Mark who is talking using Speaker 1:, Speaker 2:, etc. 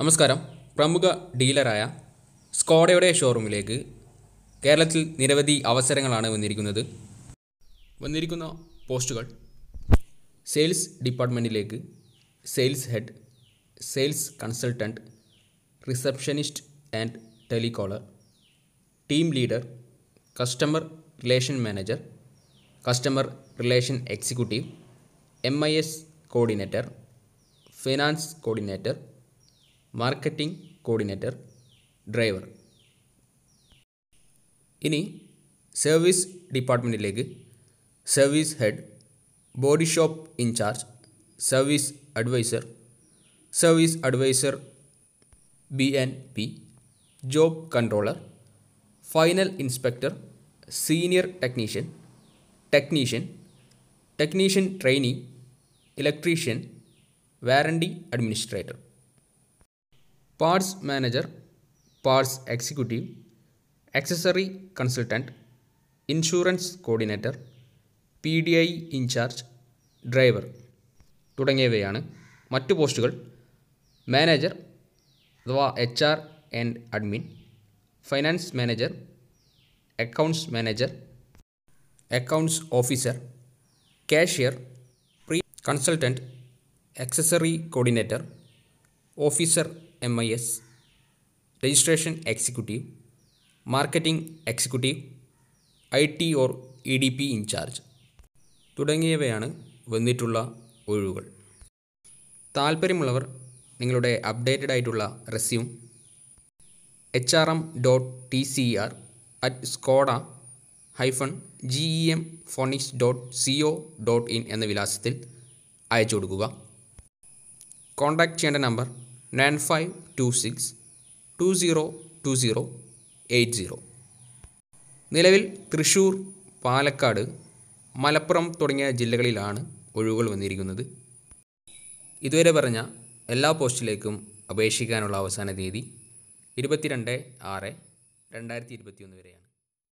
Speaker 1: നമസ്കാരം പ്രമുഖ ഡീലറായ സ്കോഡയുടെ ഷോറൂമിലേക്ക് കേരളത്തിൽ നിരവധി അവസരങ്ങളാണ് വന്നിരിക്കുന്നത് വന്നിരിക്കുന്ന പോസ്റ്റുകൾ സെയിൽസ് ഡിപ്പാർട്ട്മെൻറ്റിലേക്ക് sales head sales consultant receptionist and telecaller team leader customer relation manager customer relation executive M I S coordinator finance coordinator marketing coordinator driver ഇനി സർവീസ് ഡിപ്പാർട്ട്മെൻറ്റിലേക്ക് service head body shop incharge service advisor service advisor B N P job controller final inspector senior technician technician technician trainee electrician warranty administrator parts manager parts executive accessory consultant insurance coordinator P D I incharge driver തുടങ്ങിയവയാണ് മറ്റു പോസ്റ്റുകൾ manager അഥവാ H R and admin finance manager accounts manager accounts officer cashier pre consultant accessory coordinator officer M I S registration executive marketing executive I T or E D P incharge തുടങ്ങിയവയാണ് വന്നിട്ടുള്ള ഒഴിവുകൾ താല്പര്യമുള്ളവർ നിങ്ങളുടെ updated ആയിട്ടുള്ള resume H R M dot T C R at Skoda hyphen G E M phonics dot C O dot in എന്ന വിലാസത്തിൽ അയച്ചു കൊടുക്കുക കോൺടാക്റ്റ് ചെയ്യേണ്ട number nine five two six two zero two zero eight zero നിലവിൽ തൃശ്ശൂർ പാലക്കാട് മലപ്പുറം തുടങ്ങിയ ജില്ലകളിലാണ് ഒഴിവുകൾ വന്നിരിക്കുന്നത് ഇതുവരെ പറഞ്ഞ എല്ലാ പോസ്റ്റിലേക്കും അപേക്ഷിക്കാനുള്ള അവസാന തീയതി ഇരുപത്തിരണ്ട് ആറ് രണ്ടായിരത്തി ഇരുപത്തിയൊന്ന് വരെയാണ്